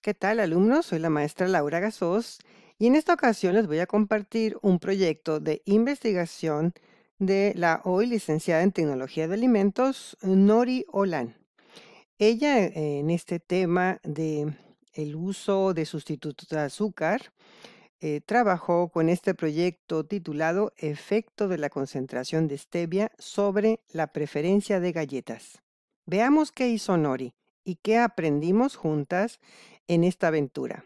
¿Qué tal, alumnos? Soy la maestra Laura Gasós y en esta ocasión les voy a compartir un proyecto de investigación de la hoy licenciada en Tecnología de Alimentos, Nori Olan. Ella eh, en este tema de el uso de sustitutos de azúcar eh, trabajó con este proyecto titulado Efecto de la concentración de stevia sobre la preferencia de galletas. Veamos qué hizo Nori y qué aprendimos juntas en esta aventura.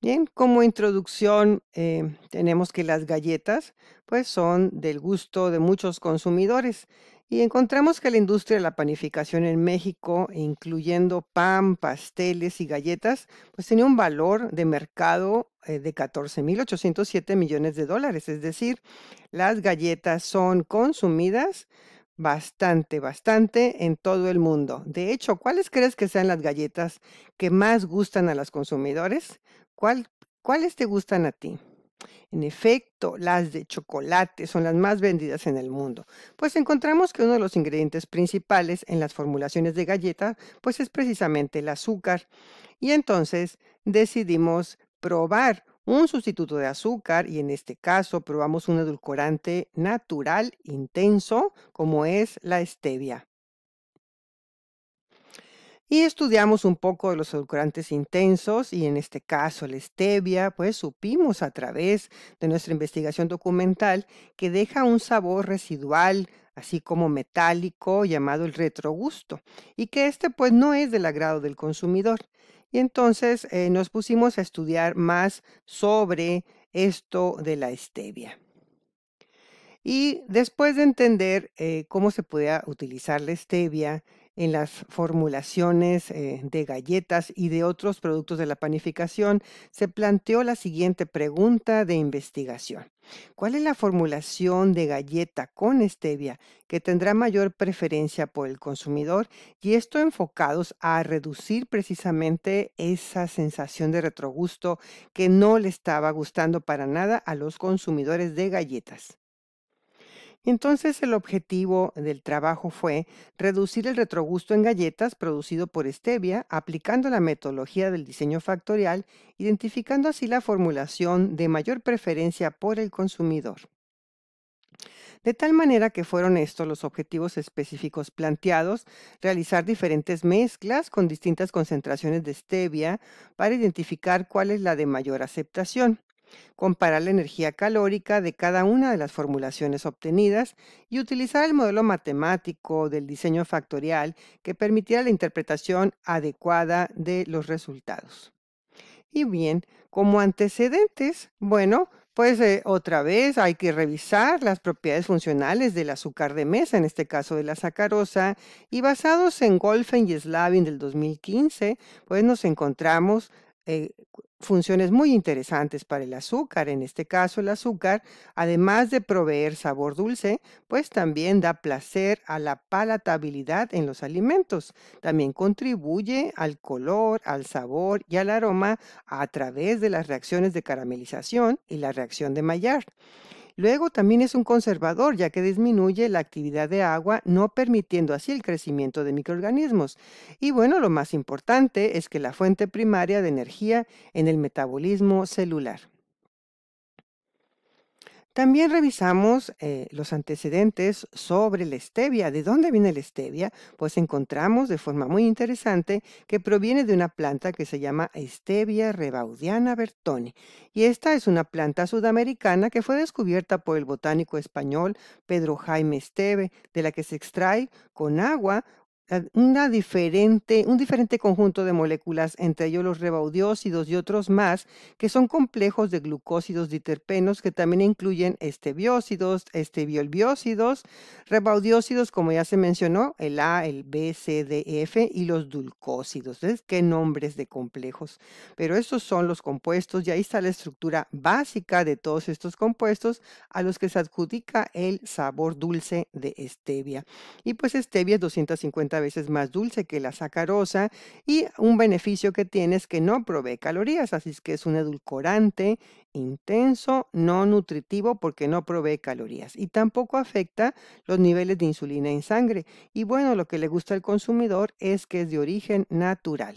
Bien, como introducción eh, tenemos que las galletas pues son del gusto de muchos consumidores y encontramos que la industria de la panificación en México, incluyendo pan, pasteles y galletas, pues tenía un valor de mercado eh, de 14.807 millones de dólares, es decir, las galletas son consumidas Bastante, bastante en todo el mundo. De hecho, ¿cuáles crees que sean las galletas que más gustan a los consumidores? ¿Cuáles te gustan a ti? En efecto, las de chocolate son las más vendidas en el mundo, pues encontramos que uno de los ingredientes principales en las formulaciones de galleta, pues es precisamente el azúcar. Y entonces decidimos probar un sustituto de azúcar y en este caso probamos un edulcorante natural intenso como es la stevia. Y estudiamos un poco de los edulcorantes intensos y en este caso la stevia, pues supimos a través de nuestra investigación documental que deja un sabor residual, así como metálico llamado el retrogusto, y que este pues no es del agrado del consumidor. Y entonces eh, nos pusimos a estudiar más sobre esto de la stevia. Y después de entender eh, cómo se podía utilizar la stevia en las formulaciones eh, de galletas y de otros productos de la panificación, se planteó la siguiente pregunta de investigación. ¿Cuál es la formulación de galleta con stevia que tendrá mayor preferencia por el consumidor? Y esto enfocados a reducir precisamente esa sensación de retrogusto que no le estaba gustando para nada a los consumidores de galletas. Entonces el objetivo del trabajo fue reducir el retrogusto en galletas producido por stevia aplicando la metodología del diseño factorial, identificando así la formulación de mayor preferencia por el consumidor. De tal manera que fueron estos los objetivos específicos planteados, realizar diferentes mezclas con distintas concentraciones de stevia para identificar cuál es la de mayor aceptación comparar la energía calórica de cada una de las formulaciones obtenidas y utilizar el modelo matemático del diseño factorial que permitiera la interpretación adecuada de los resultados. Y bien, como antecedentes, bueno, pues eh, otra vez hay que revisar las propiedades funcionales del azúcar de mesa, en este caso de la sacarosa, y basados en Golfen y Slavin del 2015, pues nos encontramos eh, funciones muy interesantes para el azúcar. En este caso, el azúcar, además de proveer sabor dulce, pues también da placer a la palatabilidad en los alimentos. También contribuye al color, al sabor y al aroma a través de las reacciones de caramelización y la reacción de Maillard. Luego también es un conservador, ya que disminuye la actividad de agua, no permitiendo así el crecimiento de microorganismos. Y bueno, lo más importante es que la fuente primaria de energía en el metabolismo celular. También revisamos eh, los antecedentes sobre la stevia. ¿De dónde viene la stevia? Pues encontramos de forma muy interesante que proviene de una planta que se llama Stevia rebaudiana Bertone Y esta es una planta sudamericana que fue descubierta por el botánico español Pedro Jaime Esteve, de la que se extrae con agua una diferente, un diferente conjunto de moléculas, entre ellos los rebaudiósidos y otros más, que son complejos de glucósidos diterpenos que también incluyen estebiósidos, estebiolbiósidos, rebaudiósidos, como ya se mencionó, el A, el B, C, D, F y los dulcósidos. ¿Ves qué nombres de complejos? Pero estos son los compuestos y ahí está la estructura básica de todos estos compuestos a los que se adjudica el sabor dulce de stevia. Y pues stevia es 250 veces más dulce que la sacarosa y un beneficio que tiene es que no provee calorías, así es que es un edulcorante intenso, no nutritivo porque no provee calorías y tampoco afecta los niveles de insulina en sangre. Y bueno, lo que le gusta al consumidor es que es de origen natural.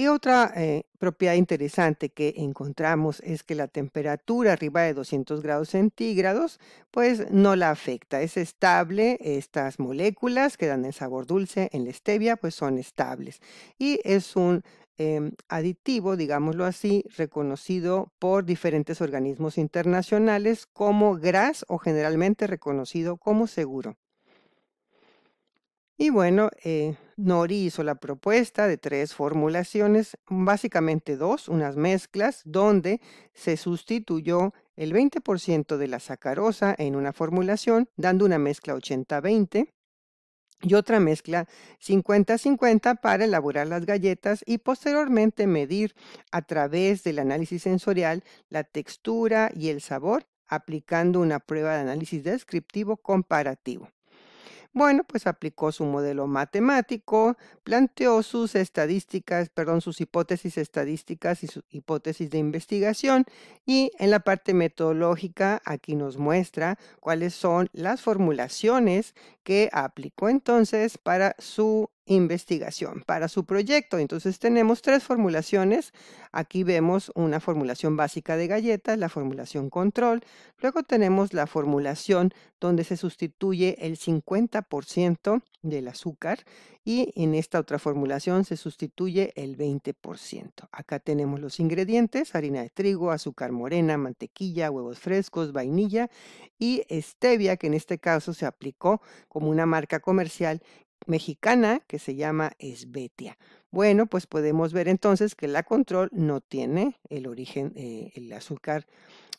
Y otra eh, propiedad interesante que encontramos es que la temperatura arriba de 200 grados centígrados pues no la afecta, es estable, estas moléculas que dan el sabor dulce en la stevia pues son estables y es un em, aditivo, digámoslo así, reconocido por diferentes organismos internacionales como GRAS o generalmente reconocido como seguro. Y bueno, eh, Nori hizo la propuesta de tres formulaciones, mm, básicamente dos, unas mezclas, donde se sustituyó el 20% de la sacarosa en una formulación, dando una mezcla 80-20 y otra mezcla 50-50 para elaborar las galletas y posteriormente medir a través del análisis sensorial la textura y el sabor aplicando una prueba de análisis descriptivo comparativo. Bueno, pues aplicó su modelo matemático, planteó sus estadísticas, perdón, sus hipótesis estadísticas y su hipótesis de investigación y en la parte metodológica aquí nos muestra cuáles son las formulaciones que aplicó entonces para su investigación para su proyecto. Entonces tenemos tres formulaciones. Aquí vemos una formulación básica de galletas, la formulación control. Luego tenemos la formulación donde se sustituye el 50% del azúcar y en esta otra formulación se sustituye el 20%. Acá tenemos los ingredientes, harina de trigo, azúcar morena, mantequilla, huevos frescos, vainilla y stevia, que en este caso se aplicó como una marca comercial mexicana que se llama Esbetia. Bueno, pues podemos ver entonces que la control no tiene el origen, eh, el azúcar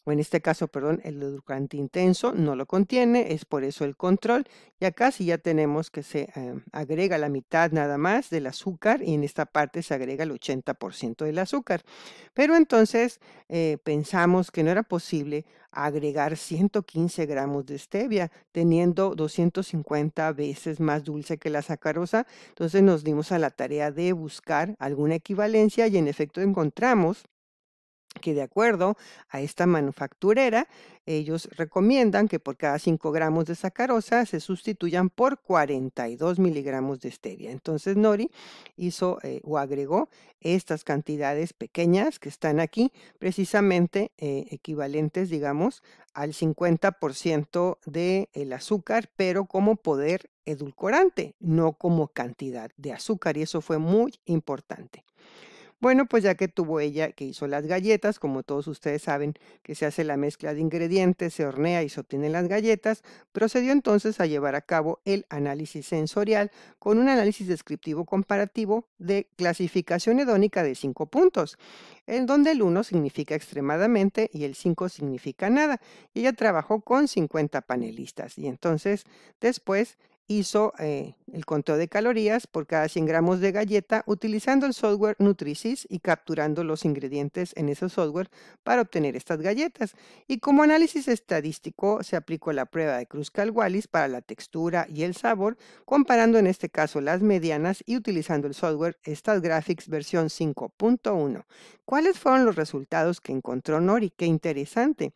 o en este caso, perdón, el edulcorante intenso no lo contiene, es por eso el control. Y acá sí ya tenemos que se eh, agrega la mitad nada más del azúcar y en esta parte se agrega el 80% del azúcar. Pero entonces eh, pensamos que no era posible agregar 115 gramos de stevia, teniendo 250 veces más dulce que la sacarosa. Entonces nos dimos a la tarea de buscar alguna equivalencia y en efecto encontramos que de acuerdo a esta manufacturera, ellos recomiendan que por cada 5 gramos de sacarosa se sustituyan por 42 miligramos de stevia. Entonces Nori hizo eh, o agregó estas cantidades pequeñas que están aquí, precisamente eh, equivalentes, digamos, al 50% del de azúcar, pero como poder edulcorante, no como cantidad de azúcar, y eso fue muy importante. Bueno, pues ya que tuvo ella que hizo las galletas, como todos ustedes saben que se hace la mezcla de ingredientes, se hornea y se obtienen las galletas, procedió entonces a llevar a cabo el análisis sensorial con un análisis descriptivo comparativo de clasificación hedónica de cinco puntos, en donde el 1 significa extremadamente y el 5 significa nada. ella trabajó con 50 panelistas y entonces después hizo eh, el conteo de calorías por cada 100 gramos de galleta utilizando el software Nutrisys y capturando los ingredientes en ese software para obtener estas galletas. Y como análisis estadístico se aplicó la prueba de Kruskal-Wallis para la textura y el sabor, comparando en este caso las medianas y utilizando el software StatGraphics versión 5.1. ¿Cuáles fueron los resultados que encontró Nori? Qué interesante.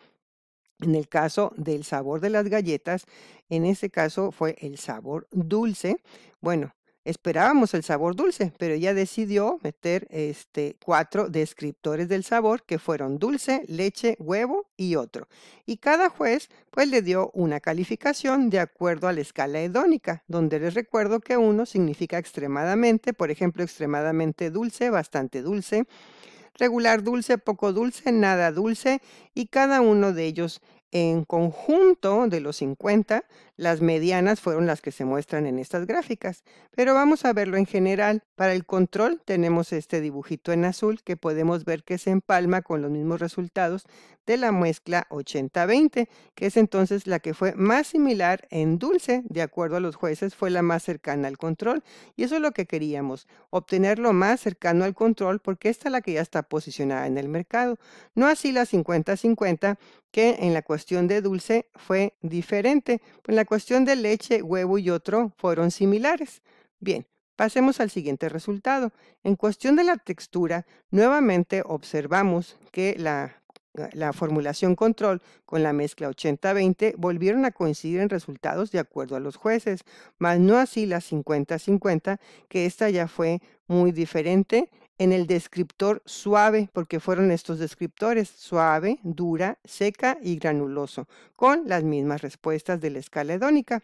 En el caso del sabor de las galletas, en ese caso fue el sabor dulce. Bueno, esperábamos el sabor dulce, pero ella decidió meter este, cuatro descriptores del sabor que fueron dulce, leche, huevo y otro. Y cada juez pues le dio una calificación de acuerdo a la escala hedónica, donde les recuerdo que uno significa extremadamente, por ejemplo, extremadamente dulce, bastante dulce, regular dulce, poco dulce, nada dulce y cada uno de ellos en conjunto de los 50 las medianas fueron las que se muestran en estas gráficas, pero vamos a verlo en general. Para el control tenemos este dibujito en azul que podemos ver que se empalma con los mismos resultados de la mezcla 80-20, que es entonces la que fue más similar en dulce, de acuerdo a los jueces, fue la más cercana al control. Y eso es lo que queríamos, obtener lo más cercano al control porque esta es la que ya está posicionada en el mercado. No así la 50-50, que en la cuestión de dulce fue diferente. Pues la la cuestión de leche, huevo y otro fueron similares. Bien, pasemos al siguiente resultado. En cuestión de la textura, nuevamente observamos que la, eh, formulación control con la mezcla 80-20 volvieron a coincidir en resultados de acuerdo a los jueces, mas no así la 50-50, que esta ya fue muy diferente en el descriptor suave, porque fueron estos descriptores, suave, dura, seca y granuloso, con las mismas respuestas de la escala hedónica.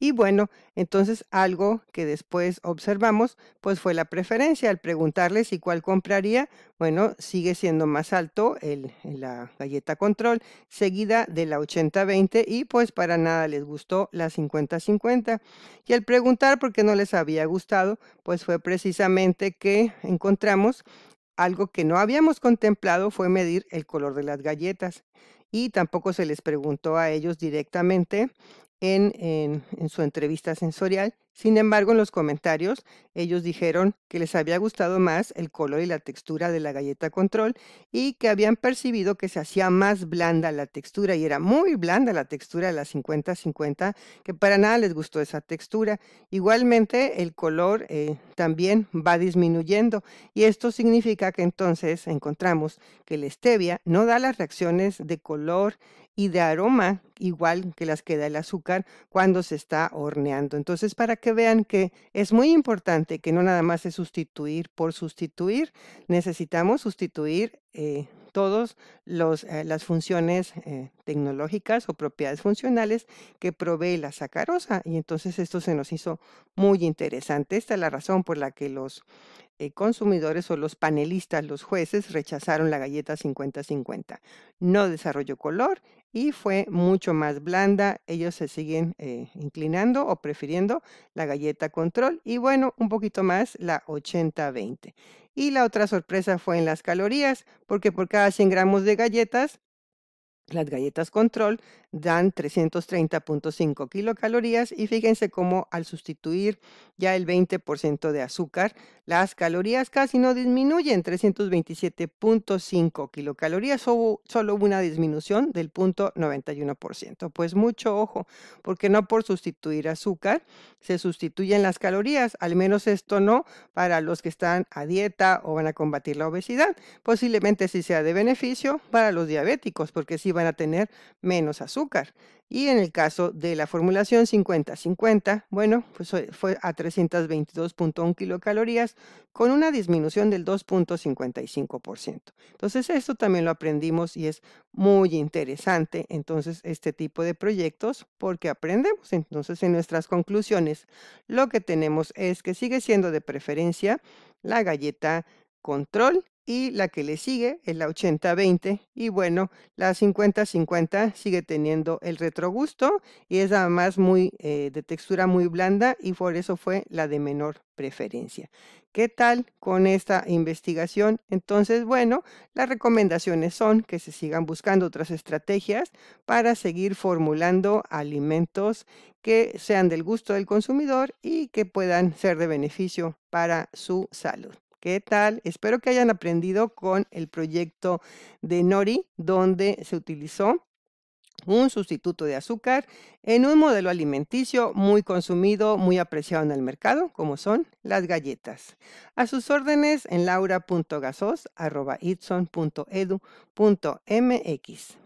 Y bueno, entonces algo que después observamos, pues fue la preferencia. Al preguntarles si cuál compraría, bueno, sigue siendo más alto el, la galleta control, seguida de la 80-20 y pues para nada les gustó la 50-50. Y al preguntar por qué no les había gustado, pues fue precisamente que encontramos algo que no habíamos contemplado fue medir el color de las galletas y tampoco se les preguntó a ellos directamente en, su entrevista sensorial sin embargo, en los comentarios, ellos dijeron que les había gustado más el color y la textura de la galleta control y que habían percibido que se hacía más blanda la textura y era muy blanda la textura de la 50-50, que para nada les gustó esa textura. Igualmente, el color eh, también va disminuyendo y esto significa que entonces encontramos que la stevia no da las reacciones de color y de aroma igual que las que da el azúcar cuando se está horneando. Entonces, para que vean que es muy importante que no nada más es sustituir por sustituir, necesitamos sustituir eh, todas eh, las funciones eh, tecnológicas o propiedades funcionales que provee la sacarosa. Y entonces esto se nos hizo muy interesante. Esta es la razón por la que los consumidores o los panelistas, los jueces, rechazaron la galleta 50-50. No desarrolló color, y fue mucho más blanda. Ellos se siguen eh, inclinando o prefiriendo la galleta control y bueno, un poquito más la 80-20. Y la otra sorpresa fue en las calorías, porque por cada 100 gramos de galletas las galletas control dan 330.5 kilocalorías y fíjense cómo al sustituir ya el 20% de azúcar, las calorías casi no disminuyen, 327.5 kilocalorías, solo hubo una disminución del 0.91%. Pues mucho ojo, porque no por sustituir azúcar se sustituyen las calorías, al menos esto no para los que están a dieta o van a combatir la obesidad. Posiblemente sí sea de beneficio para los diabéticos, porque si van a tener menos azúcar. Y en el caso de la formulación 50-50, bueno, pues fue a 322.1 kilocalorías con una disminución del 2.55%. Entonces, esto también lo aprendimos y es muy interesante, entonces, este tipo de proyectos, porque aprendemos. Entonces, en nuestras conclusiones, lo que tenemos es que sigue siendo de preferencia la galleta control y la que le sigue es la 80-20 y bueno, la 50-50 sigue teniendo el retrogusto y es además muy eh, de textura muy blanda y por eso fue la de menor preferencia. ¿Qué tal con esta investigación? Entonces, bueno, las recomendaciones son que se sigan buscando otras estrategias para seguir formulando alimentos que sean del gusto del consumidor y que puedan ser de beneficio para su salud. ¿Qué tal? Espero que hayan aprendido con el proyecto de Nori, donde se utilizó un sustituto de azúcar en un modelo alimenticio muy consumido, muy apreciado en el mercado, como son las galletas. A sus órdenes en laura.gasos.edu.mx